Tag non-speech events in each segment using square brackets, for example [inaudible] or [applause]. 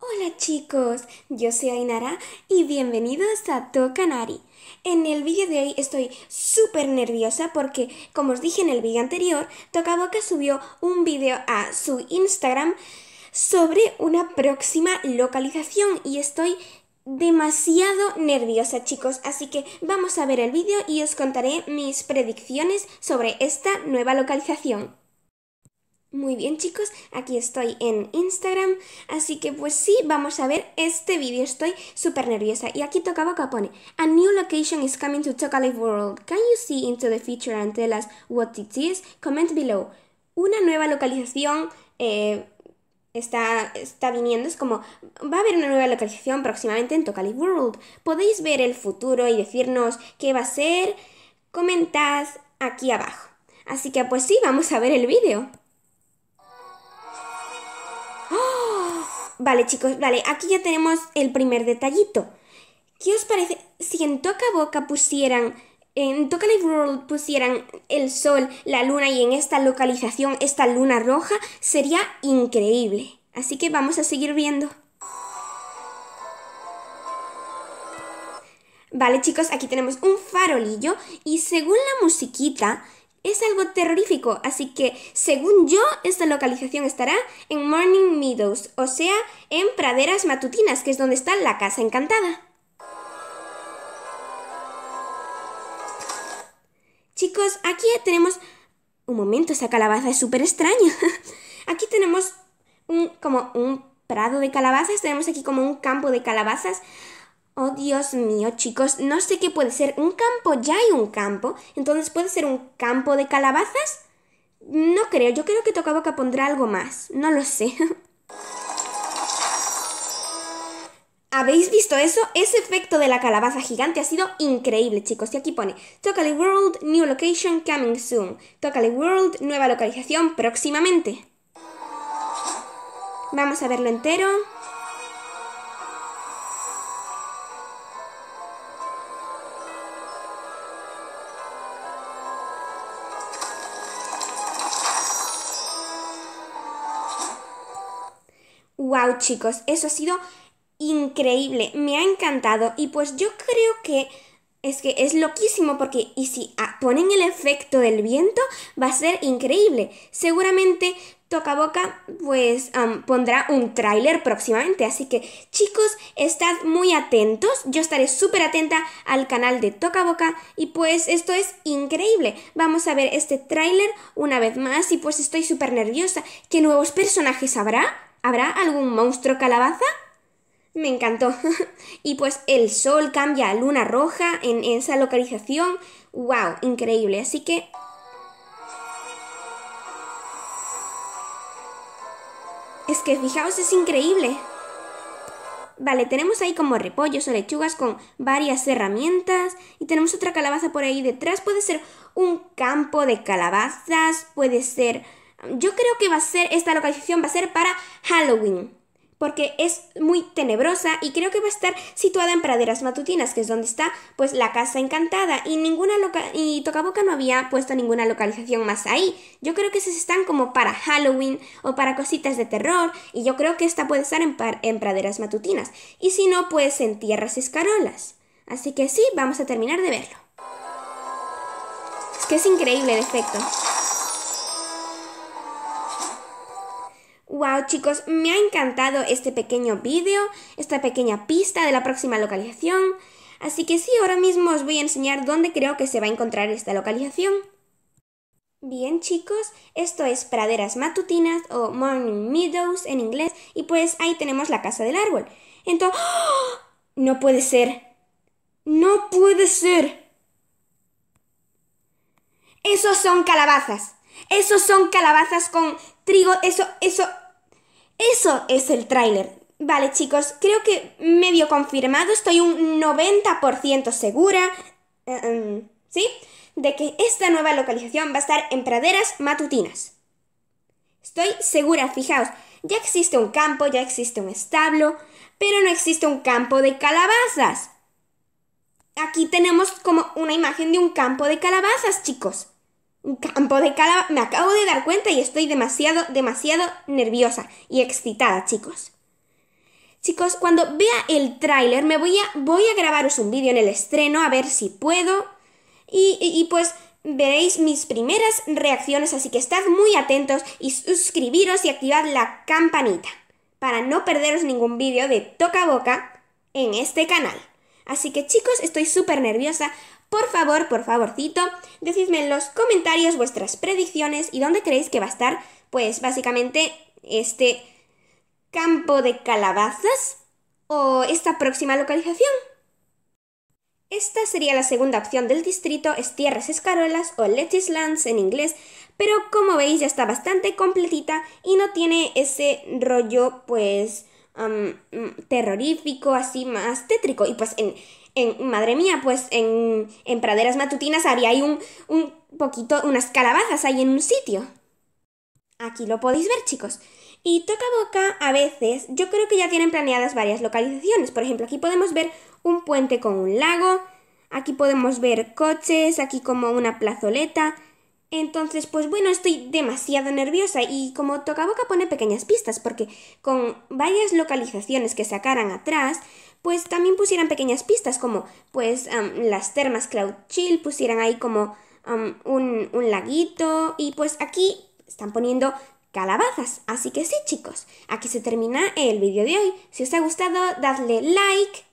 Hola chicos, yo soy Ainara y bienvenidos a Tocanari. En el vídeo de hoy estoy súper nerviosa porque, como os dije en el vídeo anterior, Boca subió un vídeo a su Instagram sobre una próxima localización y estoy demasiado nerviosa chicos, así que vamos a ver el vídeo y os contaré mis predicciones sobre esta nueva localización. Muy bien chicos, aquí estoy en Instagram, así que pues sí, vamos a ver este vídeo, estoy súper nerviosa. Y aquí tocaba Capone pone, A new location is coming to live World, can you see into the future and tell us what it is? Comment below. Una nueva localización... Eh, está, está viniendo, es como, va a haber una nueva localización próximamente en Tokali World. Podéis ver el futuro y decirnos qué va a ser. Comentad aquí abajo. Así que pues sí, vamos a ver el vídeo. ¡Oh! Vale chicos, vale, aquí ya tenemos el primer detallito. ¿Qué os parece si en Toca Boca pusieran en Life World pusieran el sol, la luna y en esta localización esta luna roja, sería increíble. Así que vamos a seguir viendo. Vale chicos, aquí tenemos un farolillo y según la musiquita es algo terrorífico, así que según yo esta localización estará en Morning Meadows, o sea, en praderas matutinas, que es donde está la casa encantada. Chicos, aquí tenemos... Un momento, esa calabaza es súper extraña. [laughs] aquí tenemos un, como un prado de calabazas, tenemos aquí como un campo de calabazas. Oh, Dios mío, chicos, no sé qué puede ser. Un campo, ya hay un campo. Entonces, ¿puede ser un campo de calabazas? No creo, yo creo que que pondrá algo más. No lo sé. [laughs] ¿Habéis visto eso? Ese efecto de la calabaza gigante ha sido increíble, chicos. Y aquí pone, Tocale World, New Location Coming Soon. Tocale World, nueva localización próximamente. Vamos a verlo entero. Wow, chicos, eso ha sido increíble, me ha encantado y pues yo creo que es que es loquísimo porque y si ah, ponen el efecto del viento va a ser increíble. Seguramente Toca Boca pues pondrá un tráiler próximamente, así que chicos, estad muy atentos, yo estaré súper atenta al canal de Toca Boca y pues esto es increíble. Vamos a ver este tráiler una vez más y pues estoy súper nerviosa. ¿Qué nuevos personajes habrá? ¿Habrá algún monstruo calabaza? Me encantó. [laughs] y pues el sol cambia a luna roja en esa localización. ¡Wow! Increíble. Así que... Es que fijaos, es increíble. Vale, tenemos ahí como repollos o lechugas con varias herramientas y tenemos otra calabaza por ahí detrás. Puede ser un campo de calabazas, puede ser... Yo creo que va a ser, esta localización va a ser para Halloween porque es muy tenebrosa y creo que va a estar situada en Praderas Matutinas, que es donde está pues la casa encantada y ninguna loca y Tocaboca no había puesto ninguna localización más ahí. Yo creo que esas están como para Halloween o para cositas de terror y yo creo que esta puede estar en, par en Praderas Matutinas y si no pues en Tierras Escarolas. Así que sí, vamos a terminar de verlo. Es que es increíble el efecto. Wow chicos, me ha encantado este pequeño vídeo, esta pequeña pista de la próxima localización. Así que sí, ahora mismo os voy a enseñar dónde creo que se va a encontrar esta localización. Bien chicos, esto es praderas matutinas o morning meadows en inglés y pues ahí tenemos la casa del árbol. Entonces... ¡oh! No puede ser. No puede ser. Esos son calabazas. Eso son calabazas con trigo, eso, eso, eso es el tráiler. Vale chicos, creo que medio confirmado, estoy un 90% segura, eh, em, ¿sí? De que esta nueva localización va a estar en praderas matutinas. Estoy segura, fijaos, ya existe un campo, ya existe un establo, pero no existe un campo de calabazas. Aquí tenemos como una imagen de un campo de calabazas, chicos campo de cala. Me acabo de dar cuenta y estoy demasiado, demasiado nerviosa y excitada, chicos. Chicos, cuando vea el tráiler me voy a, voy a grabaros un vídeo en el estreno a ver si puedo. Y, y, y, pues veréis mis primeras reacciones, así que estad muy atentos y suscribiros y activad la campanita para no perderos ningún vídeo de toca boca en este canal. Así que chicos, estoy súper nerviosa. Por favor, por favorcito, decidme en los comentarios vuestras predicciones y dónde creéis que va a estar, pues básicamente este campo de calabazas o esta próxima localización. Esta sería la segunda opción del distrito, es Tierras Escarolas o Legislands Lands en inglés, pero como veis ya está bastante completita y no tiene ese rollo pues Mm, terrorífico, así más tétrico. Y pues en, en madre mía, pues en, en praderas matutinas había ahí un, un poquito, unas calabazas ahí en un sitio. Aquí lo podéis ver, chicos. Y toca boca a veces, yo creo que ya tienen planeadas varias localizaciones. Por ejemplo, aquí podemos ver un puente con un lago, aquí podemos ver coches, aquí como una plazoleta, entonces, pues bueno, estoy demasiado nerviosa y como toca boca pone pequeñas pistas, porque con varias localizaciones que sacaran atrás, pues también pusieran pequeñas pistas, como pues las termas Cloud Chill, pusieran ahí como un, un laguito y pues aquí están poniendo calabazas. Así que sí, chicos, aquí se termina el vídeo de hoy. Si os ha gustado, dadle like,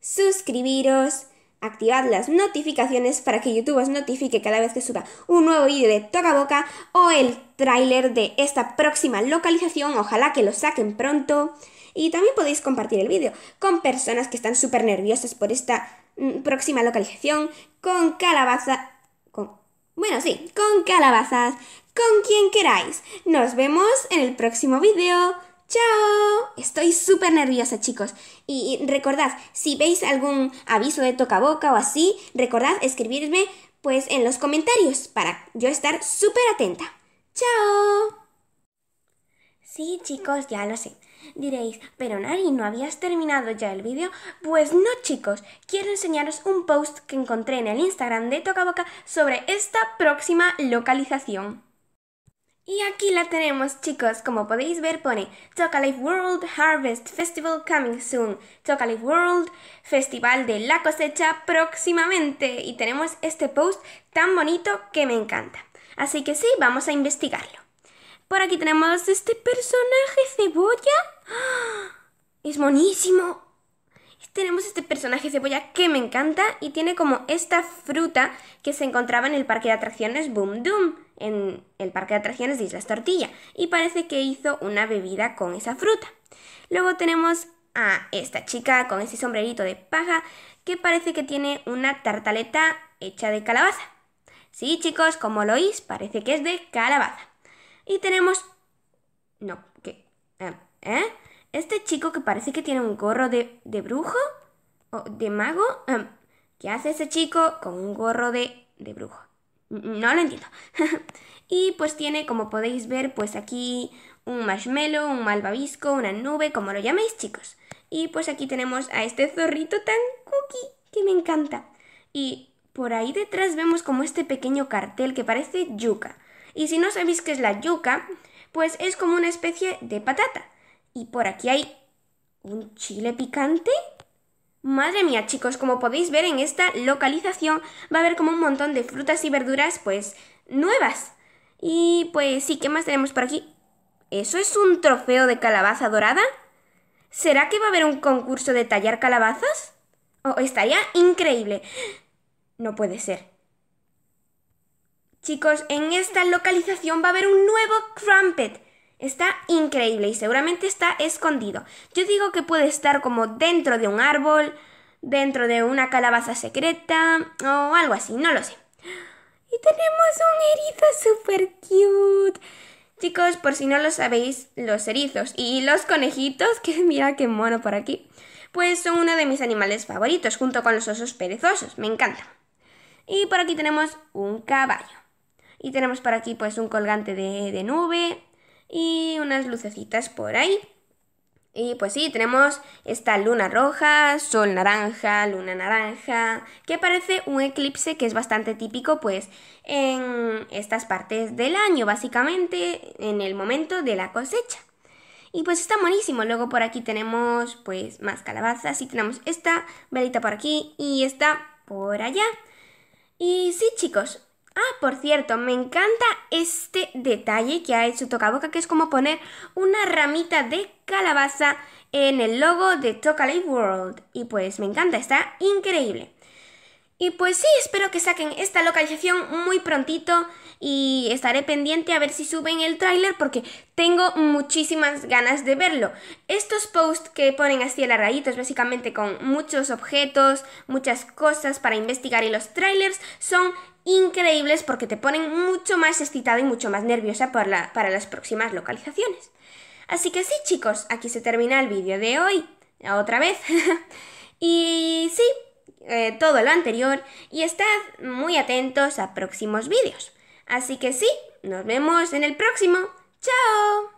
suscribiros Activad las notificaciones para que YouTube os notifique cada vez que suba un nuevo vídeo de Toca Boca o el tráiler de esta próxima localización, ojalá que lo saquen pronto. Y también podéis compartir el vídeo con personas que están súper nerviosas por esta mm, próxima localización, con calabaza... Con, bueno, sí, con calabazas, con quien queráis. Nos vemos en el próximo vídeo. ¡Chao! Estoy súper nerviosa, chicos. Y recordad, si veis algún aviso de toca boca o así, recordad escribirme pues en los comentarios para yo estar súper atenta. ¡Chao! Sí, chicos, ya lo sé. Diréis, pero Nari, ¿no habías terminado ya el vídeo? Pues no, chicos. Quiero enseñaros un post que encontré en el Instagram de Toca Boca sobre esta próxima localización. Y aquí la tenemos chicos, como podéis ver pone Chocolate World Harvest Festival coming soon, Chocolate World Festival de la cosecha próximamente y tenemos este post tan bonito que me encanta. Así que sí, vamos a investigarlo. Por aquí tenemos este personaje cebolla. ¡Ah! ¡Es monísimo! tenemos este personaje cebolla que me encanta y tiene como esta fruta que se encontraba en el parque de atracciones Boom Doom, en el parque de atracciones de Islas Tortilla, y parece que hizo una bebida con esa fruta. Luego tenemos a esta chica con ese sombrerito de paja que parece que tiene una tartaleta hecha de calabaza. Sí, chicos, como lo oís, parece que es de calabaza. Y tenemos... No, ¿qué? Ah, ¿Eh? Este chico que parece que tiene un gorro de, brujo o de mago. que em, ¿Qué hace ese chico con un gorro de, de brujo? No lo entiendo. [laughs] y pues tiene, como podéis ver, pues aquí un marshmallow, un malvavisco, una nube, como lo llaméis, chicos. Y pues aquí tenemos a este zorrito tan cookie que me encanta. Y por ahí detrás vemos como este pequeño cartel que parece yuca. Y si no sabéis qué es la yuca, pues es como una especie de patata. Y por aquí hay un chile picante. Madre mía, chicos, como podéis ver en esta localización va a haber como un montón de frutas y verduras, pues, nuevas. Y pues sí, ¿qué más tenemos por aquí? ¿Eso es un trofeo de calabaza dorada? ¿Será que va a haber un concurso de tallar calabazas? Oh, estaría increíble. No puede ser. Chicos, en esta localización va a haber un nuevo crumpet. Está increíble y seguramente está escondido. Yo digo que puede estar como dentro de un árbol, dentro de una calabaza secreta o algo así, no lo sé. Y tenemos un erizo super cute. Chicos, por si no lo sabéis, los erizos y los conejitos, [laughs] que mira qué mono por aquí, pues son uno de mis animales favoritos, junto con los osos perezosos, me encantan. Y por aquí tenemos un caballo. Y tenemos por aquí pues un colgante de, de nube, y unas lucecitas por ahí. Y pues sí, tenemos esta luna roja, sol naranja, luna naranja, que parece un eclipse que es bastante típico pues en estas partes del año, básicamente en el momento de la cosecha. Y pues está buenísimo. Luego por aquí tenemos pues más calabazas y tenemos esta velita por aquí y esta por allá. Y sí chicos, Ah, por cierto, me encanta este detalle que ha hecho Boca, que es como poner una ramita de calabaza en el logo de Tocalay World. Y pues me encanta, está increíble. Y pues sí, espero que saquen esta localización muy prontito y estaré pendiente a ver si suben el tráiler porque tengo muchísimas ganas de verlo. Estos posts que ponen así el es básicamente con muchos objetos, muchas cosas para investigar y los trailers son increíbles porque te ponen mucho más excitada y mucho más nerviosa para las próximas localizaciones. Así que sí chicos, aquí se termina el vídeo de hoy. Otra vez. [laughs] y sí, eh, todo lo anterior y estad muy atentos a próximos vídeos. Así que sí, nos vemos en el próximo. ¡Chao!